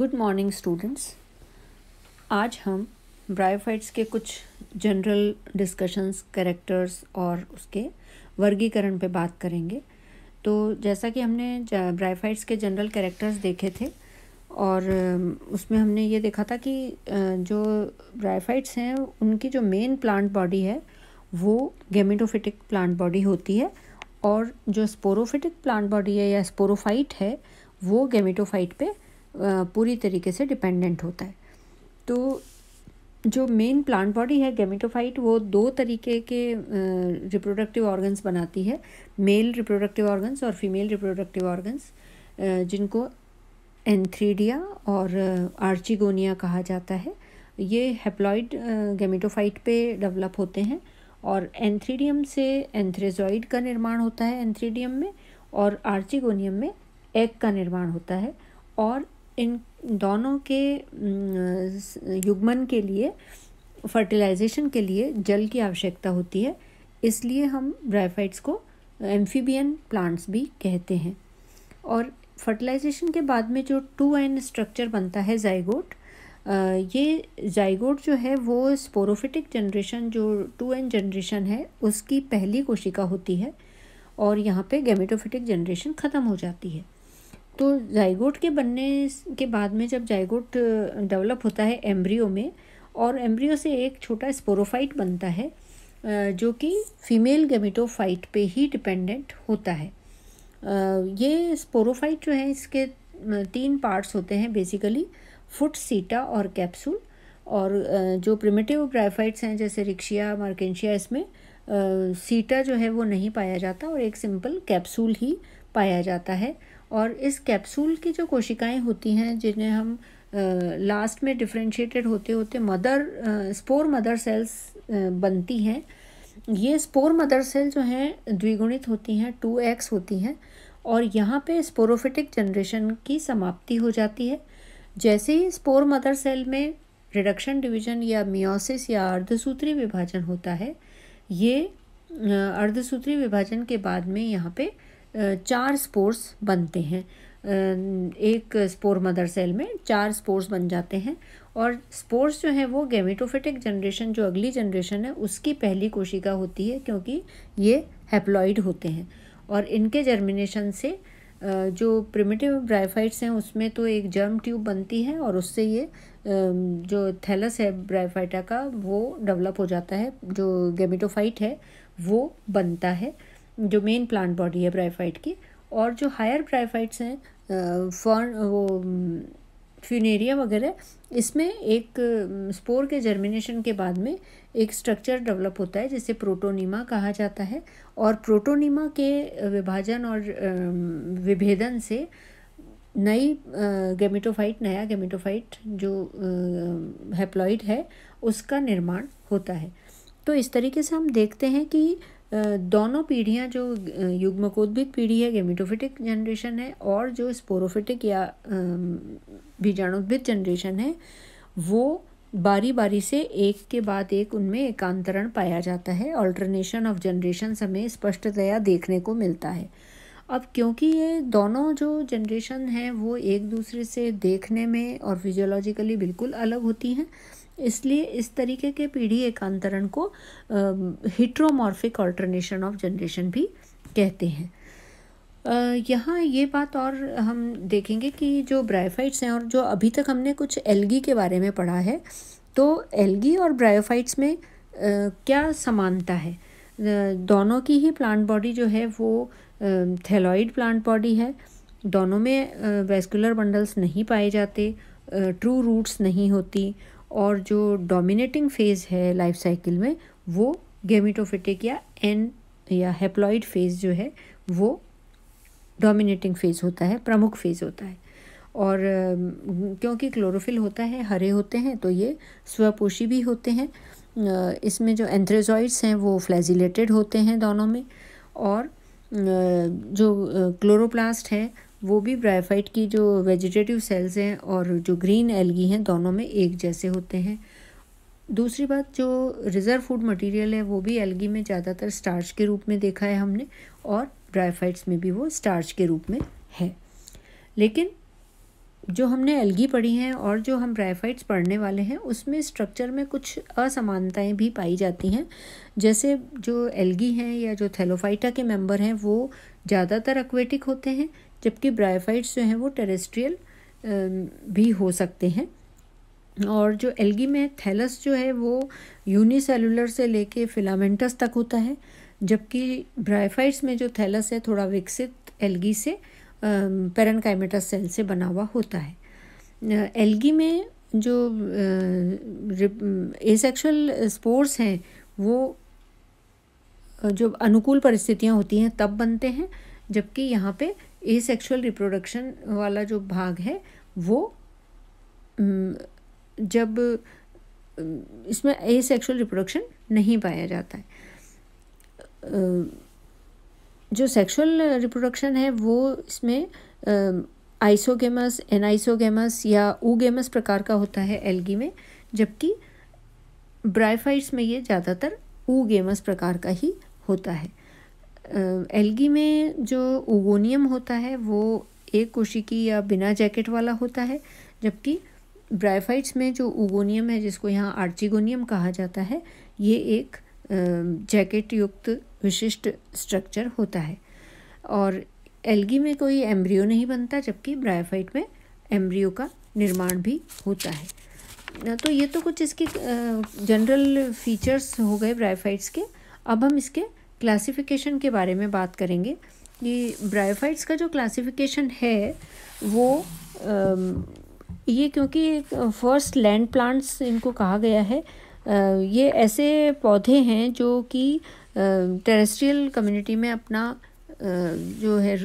good morning students आज हम bryophytes के कुछ जनरल डिस्कशंस कैरेक्टर्स और उसके वर्गीकरण पे बात करेंगे तो जैसा कि हमने ब्रायोफाइट्स के जनरल कैरेक्टर्स देखे थे और उसमें हमने ये देखा था कि जो ब्रायोफाइट्स हैं उनकी जो मेन प्लांट बॉडी है वो गेमेटोफिटिक प्लांट बॉडी होती है और जो स्पोरोफिटिक प्लांट बॉडी है या स्पोरोफाइट है वो गेमेटोफाइट पर पूरी तरीके से डिपेंडेंट होता है तो जो मेन प्लांट बॉडी है गेमिटोफाइट वो दो तरीके के रिप्रोडक्टिव ऑर्गन्स बनाती है मेल रिप्रोडक्टिव ऑर्गन्स और फीमेल रिप्रोडक्टिव ऑर्गन्स जिनको एंथ्रीडिया और आर्चिगोनिया कहा जाता है ये हेप्लॉइड गेमिटोफाइट पे डेवलप होते हैं और एंथ्रीडियम से एंथ्रेजॉइड का निर्माण होता है एंथ्रीडियम में और आर्चिगोनियम में एग का निर्माण होता है और इन दोनों के युग्मन के लिए फर्टिलाइजेशन के लिए जल की आवश्यकता होती है इसलिए हम ब्राइफाइट्स को एम्फीबियन प्लांट्स भी कहते हैं और फर्टिलाइजेशन के बाद में जो टू एन स्ट्रक्चर बनता है जाइगोट ये जाइगोट जो है वो स्पोरोफिटिक जनरेशन जो टू एन जनरेशन है उसकी पहली कोशिका होती है और यहाँ पे गेमेटोफिटिक जनरेशन ख़त्म हो जाती है तो जाइगोट के बनने के बाद में जब जाइगोट डेवलप होता है एम्ब्रियो में और एम्ब्रियो से एक छोटा स्पोरोफाइट बनता है जो कि फीमेल गेमिटोफाइट पे ही डिपेंडेंट होता है ये स्पोरोफाइट जो है इसके तीन पार्ट्स होते हैं बेसिकली फुट सीटा और कैप्सूल और जो प्रिमेटिव ग्राइफाइट्स हैं जैसे रिक्शिया मार्केशिया इसमें सीटा जो है वो नहीं पाया जाता और एक सिंपल कैप्सूल ही पाया जाता है और इस कैप्सूल की जो कोशिकाएं होती हैं जिन्हें हम लास्ट में डिफ्रेंशिएटेड होते होते मदर स्पोर मदर सेल्स बनती हैं ये स्पोर मदर सेल जो हैं द्विगुणित होती हैं टू एक्स होती हैं और यहाँ पे स्पोरोफिटिक जनरेशन की समाप्ति हो जाती है जैसे ही स्पोर मदर सेल में रिडक्शन डिवीजन या मियोसिस या अर्धसूत्री विभाजन होता है ये अर्धसूत्री विभाजन के बाद में यहाँ पे चार स्पोर्स बनते हैं एक स्पोर मदर सेल में चार स्पोर्स बन जाते हैं और स्पोर्स जो हैं वो गेमिटोफिटिक जनरेशन जो अगली जनरेशन है उसकी पहली कोशिका होती है क्योंकि ये हैप्लॉइड होते हैं और इनके जर्मिनेशन से जो प्रिमिटिव ब्राइफाइट्स हैं उसमें तो एक जर्म ट्यूब बनती है और उससे ये जो थैलस है ब्राइफाइटा का वो डेवलप हो जाता है जो गेमिटोफाइट है वो बनता है जो मेन प्लांट बॉडी है ब्राइफाइट की और जो हायर ब्राइफाइट्स हैं फॉर्न वो फ्यूनेरिया mm, वगैरह इसमें एक स्पोर mm, के जर्मिनेशन के बाद में एक स्ट्रक्चर डेवलप होता है जिसे प्रोटोनीमा कहा जाता है और प्रोटोनीमा के विभाजन और विभेदन से नई गेमिटोफाइट नया गेमिटोफाइट जो हैप्लॉइड है उसका निर्माण होता है तो इस तरीके से हम देखते हैं कि दोनों पीढ़ियाँ जो युग्मकोद्भिद पीढ़ी है गेमिटोफिटिक जनरेशन है और जो स्पोरोफिटिक या बीजाणुद्भिद जनरेशन है वो बारी बारी से एक के बाद एक उनमें एकांतरण पाया जाता है ऑल्टरनेशन ऑफ जनरेशन हमें स्पष्टतया देखने को मिलता है अब क्योंकि ये दोनों जो जनरेशन हैं वो एक दूसरे से देखने में और फिजियोलॉजिकली बिल्कुल अलग होती हैं इसलिए इस तरीके के पीढ़ी एकांतरण को हिट्रोमॉर्फिक ऑल्टरनेशन ऑफ जनरेशन भी कहते हैं यहाँ ये बात और हम देखेंगे कि जो ब्रायोफाइट्स हैं और जो अभी तक हमने कुछ एल्गी के बारे में पढ़ा है तो एल्गी और ब्रायोफाइट्स में आ, क्या समानता है दोनों की ही प्लांट बॉडी जो है वो थैलॉइड प्लांट बॉडी है दोनों में वेस्कुलर बंडल्स नहीं पाए जाते ट्रू रूट्स नहीं होती और जो डोमिनेटिंग फेज़ है लाइफ साइकिल में वो गेमिटोफिटिक या एन या हेप्लॉइड फेज़ जो है वो डोमिनेटिंग फेज़ होता है प्रमुख फेज़ होता है और क्योंकि क्लोरोफिल होता है हरे होते हैं तो ये स्वपोषी भी होते हैं इसमें जो एंथ्रेजॉइड्स हैं वो फ्लैजिलेटेड होते हैं दोनों में और जो क्लोरोप्लास्ट है वो भी ब्रायोफाइट की जो वेजिटेटिव सेल्स हैं और जो ग्रीन एलगी हैं दोनों में एक जैसे होते हैं दूसरी बात जो रिज़र्व फूड मटेरियल है वो भी एलगी में ज़्यादातर स्टार्च के रूप में देखा है हमने और ड्राईफाइट्स में भी वो स्टार्च के रूप में है लेकिन जो हमने एलगी पढ़ी हैं और जो हम ड्राईफाइट्स पढ़ने वाले हैं उसमें स्ट्रक्चर में कुछ असमानताएं भी पाई जाती हैं जैसे जो एलगी हैं या जो थैलोफाइटा के मेंबर हैं वो ज़्यादातर एक्वेटिक होते हैं जबकि ब्रायोफाइट्स जो हैं वो टेरेस्ट्रियल भी हो सकते हैं और जो एल्गी में थैलस जो है वो यूनिसेलुलर से लेके फिलामेंटस तक होता है जबकि ब्रायोफाइट्स में जो थैलस है थोड़ा विकसित एल्गी से पेरनकाइमेटस सेल से बना हुआ होता है एल्गी में जो एसेक्सुअल स्पोर्स हैं वो जो अनुकूल परिस्थितियां होती हैं तब बनते हैं जबकि यहाँ पे ए सेक्शुअल रिप्रोडक्शन वाला जो भाग है वो जब इसमें ए सेक्शुअल रिप्रोडक्शन नहीं पाया जाता है जो सेक्सुअल रिप्रोडक्शन है वो इसमें आइसोगेमस एनाइसोगेमस या ऊगेमस प्रकार का होता है एल्गी में जबकि ब्राइफाइट्स में ये ज़्यादातर ऊगेमस प्रकार का ही होता है एलगी में जो ओगोनियम होता है वो एक कोशिकी या बिना जैकेट वाला होता है जबकि ब्राइफाइट्स में जो ओगोनियम है जिसको यहाँ आर्चिगोनियम कहा जाता है ये एक जैकेट युक्त विशिष्ट स्ट्रक्चर होता है और एलगी में कोई एम्ब्रियो नहीं बनता जबकि ब्रायोफाइट में एम्ब्रियो का निर्माण भी होता है तो ये तो कुछ इसके जनरल फीचर्स हो गए ब्रायोफाइट्स के अब हम इसके क्लासिफिकेशन के बारे में बात करेंगे कि ब्रायोफाइट्स का जो क्लासिफिकेशन है वो ये क्योंकि फर्स्ट लैंड प्लांट्स इनको कहा गया है ये ऐसे पौधे हैं जो कि टेरेस्ट्रियल कम्युनिटी में अपना जो है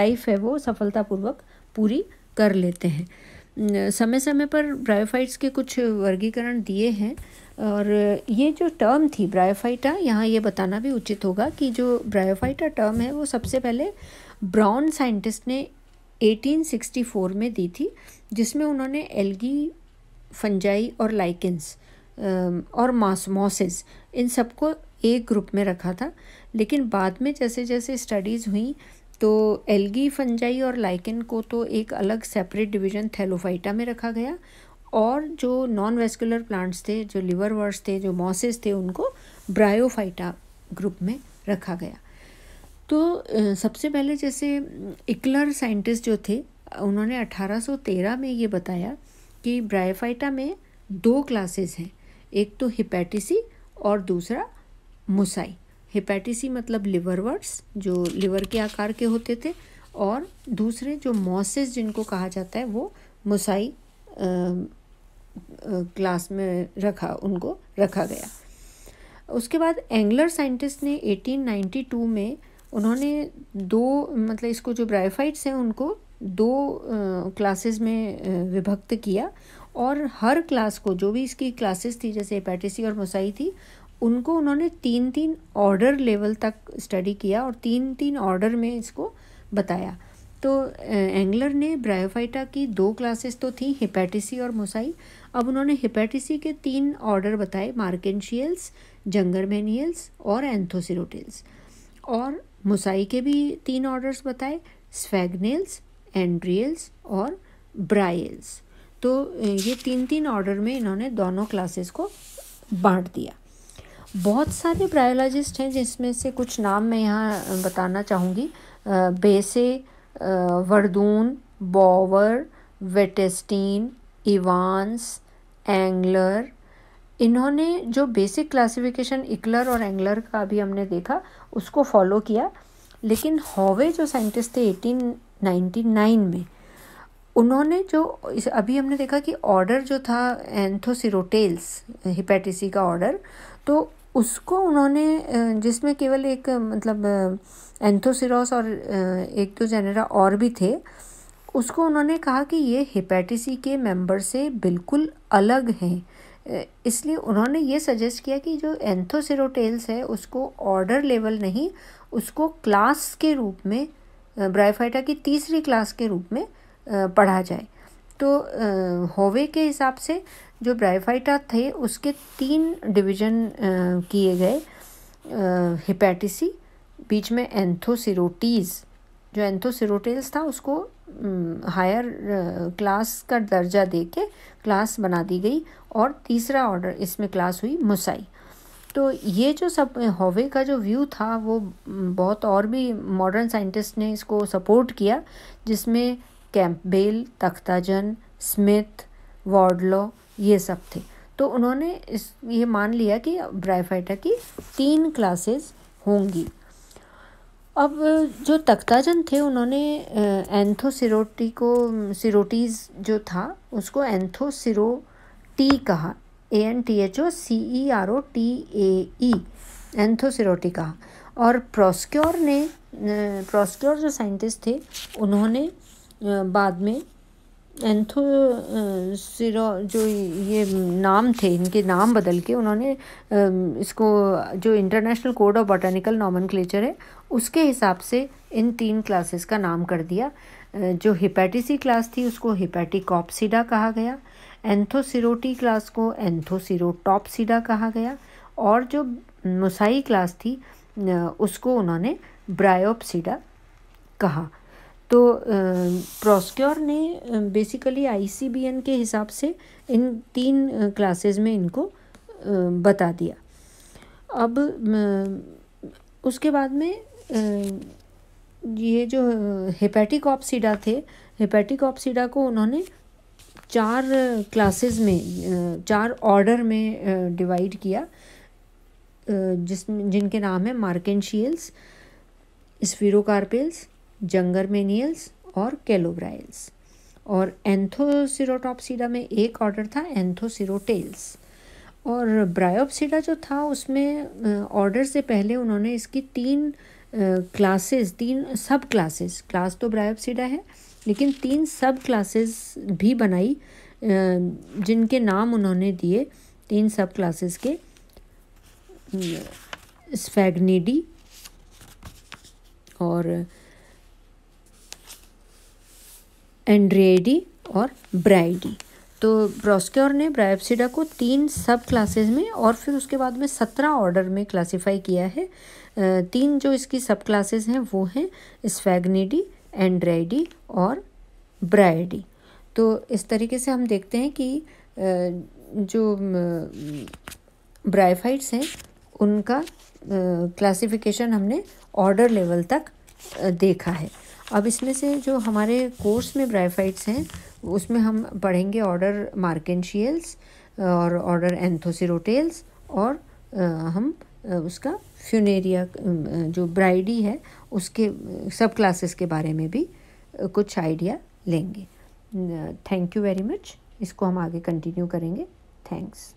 लाइफ है वो सफलतापूर्वक पूरी कर लेते हैं समय समय पर ब्रायोफाइट्स के कुछ वर्गीकरण दिए हैं और ये जो टर्म थी ब्रायोफाइटा यहाँ ये बताना भी उचित होगा कि जो ब्रायोफाइटा टर्म है वो सबसे पहले ब्राउन साइंटिस्ट ने 1864 में दी थी जिसमें उन्होंने एल्गी फंजाई और लाइकेंस और मास मॉसेस इन सबको एक ग्रुप में रखा था लेकिन बाद में जैसे जैसे स्टडीज़ हुई तो एल्गी फंजाई और लाइकन को तो एक अलग सेपरेट डिवीज़न थैलोफाइटा में रखा गया और जो नॉन वेस्कुलर प्लांट्स थे जो लिवर वर्स थे जो मॉसेस थे उनको ब्रायोफाइटा ग्रुप में रखा गया तो सबसे पहले जैसे इकलर साइंटिस्ट जो थे उन्होंने 1813 में ये बताया कि ब्रायोफाइटा में दो क्लासेस हैं एक तो हिपैटिसी और दूसरा मुसाई हिपैटिसी मतलब लिवर वर्ड्स जो लिवर के आकार के होते थे और दूसरे जो मॉसेस जिनको कहा जाता है वो मुसाई क्लास में रखा उनको रखा गया उसके बाद एंग्लर साइंटिस्ट ने 1892 में उन्होंने दो मतलब इसको जो ब्रायोफाइट्स हैं उनको दो क्लासेस में विभक्त किया और हर क्लास को जो भी इसकी क्लासेस थी जैसे पैटिसी और मोसाई थी उनको उन्होंने तीन तीन ऑर्डर लेवल तक स्टडी किया और तीन तीन ऑर्डर में इसको बताया तो एंगलर ने ब्रायोफाइटा की दो क्लासेस तो थी हिपैटिसी और मोसाई अब उन्होंने हेपेटिसी के तीन ऑर्डर बताए जंगर जंगरमेनियल्स और एंथोसिरोटिल्स और मुसाई के भी तीन ऑर्डर्स बताए स्फेगनेल्स एंड्रियल्स और ब्रायल्स तो ये तीन तीन ऑर्डर में इन्होंने दोनों क्लासेस को बांट दिया बहुत सारे ब्रायोलॉजिस्ट हैं जिसमें से कुछ नाम मैं यहाँ बताना चाहूँगी Bessey Verdoorn Bower Wettstein Evans Engler इन्होंने जो बेसिक क्लासिफिकेशन इकलर और एंगलर का भी हमने देखा उसको फॉलो किया लेकिन हॉवे जो साइंटिस्ट थे एटीन नाइन्टी नाइन में उन्होंने जो इस अभी हमने देखा कि ऑर्डर जो था एंथोसिरोटेल्स हिपेटिसी का ऑर्डर तो उसको उन्होंने जिसमें केवल एक मतलब एंथोसिरोस और एक दो जेनेरा और भी थे उसको उन्होंने कहा कि ये हेपेटिसी के मेंबर से बिल्कुल अलग हैं इसलिए उन्होंने ये सजेस्ट किया कि जो एंथोसिरोटेल्स है उसको ऑर्डर लेवल नहीं उसको क्लास के रूप में ब्राइफाइटा की तीसरी क्लास के रूप में पढ़ा जाए तो होवे के हिसाब से जो ब्राइफाइटा थे उसके तीन डिवीजन किए गए हिपेटिसी बीच में एंथोसिरोटीज़ जो एंथोसिरोटेल्स था उसको हायर हम्म, क्लास uh, का दर्जा दे के क्लास बना दी गई और तीसरा ऑर्डर इसमें क्लास हुई मुसाई तो ये जो सब हॉवे uh, का जो व्यू था वो mm, बहुत और भी मॉडर्न साइंटिस्ट ने इसको सपोर्ट किया जिसमें कैंपबेल तख्ताजन स्मिथ वॉर्डलॉ ये सब थे तो उन्होंने इस ये मान लिया कि ब्राइफाइटा की तीन क्लासेस होंगी अब जो तख्ताजन थे उन्होंने एंथो सिरोटी को सिरोटीज़ जो था उसको एंथो टी कहा A N T H O C E R O T A E Anthocerotae कहा और प्रोस्क्योर ने प्रोस्क्योर जो साइंटिस्ट थे उन्होंने बाद में एंथो सिरो जो ये नाम थे इनके नाम बदल के उन्होंने इसको जो international code of botanical nomen है उसके हिसाब से इन तीन क्लासेस का नाम कर दिया जो हिपैटिसी क्लास थी उसको हिपैटिकॉपसीडा कहा गया एंथोसिरोटी क्लास को एंथोसिरोटॉपसीडा कहा गया और जो मुसाई क्लास थी उसको उन्होंने ब्रायोपसीडा कहा तो प्रोस्क्योर ने बेसिकली आईसीबीएन के हिसाब से इन तीन क्लासेस में इनको बता दिया अब उसके बाद में ये जो हेपेटिक ऑप्सीडा थे हेपेटिक ऑप्सीडा को उन्होंने चार क्लासेस में चार ऑर्डर में डिवाइड किया जिस जिनके नाम है मार्केंशियल्स स्फीरोकार्पेल्स जंगरमेनियल्स और कैलोब्राइल्स और एंथोसिरोटॉपसीडा में एक ऑर्डर था एंथोसिरोटेल्स और ब्रायोपसीडा जो था उसमें ऑर्डर से पहले उन्होंने इसकी तीन क्लासेस तीन सब क्लासेस क्लास तो ब्रायोपसीडा है लेकिन तीन सब क्लासेस भी बनाई जिनके नाम उन्होंने दिए तीन सब क्लासेस के स्फेगनीडी और एंड्रेडी और ब्राइडी तो ब्रॉस्क्योर ने ब्रायोप्सिडा को तीन सब क्लासेस में और फिर उसके बाद में सत्रह ऑर्डर में क्लासिफाई किया है तीन जो इसकी सब क्लासेस हैं वो हैं स्फैगनीडी एंड्राइडी और ब्राइडी तो इस तरीके से हम देखते हैं कि जो ब्रायफाइट्स हैं उनका क्लासिफिकेशन हमने ऑर्डर लेवल तक देखा है अब इसमें से जो हमारे कोर्स में ब्राइफाइट्स हैं उसमें हम पढ़ेंगे ऑर्डर मार्केंशियल्स और ऑर्डर एंथोसिरोटेल्स और आ, हम उसका फ्यूनेरिया जो ब्राइडी है उसके सब क्लासेस के बारे में भी कुछ आइडिया लेंगे थैंक यू वेरी मच इसको हम आगे कंटिन्यू करेंगे थैंक्स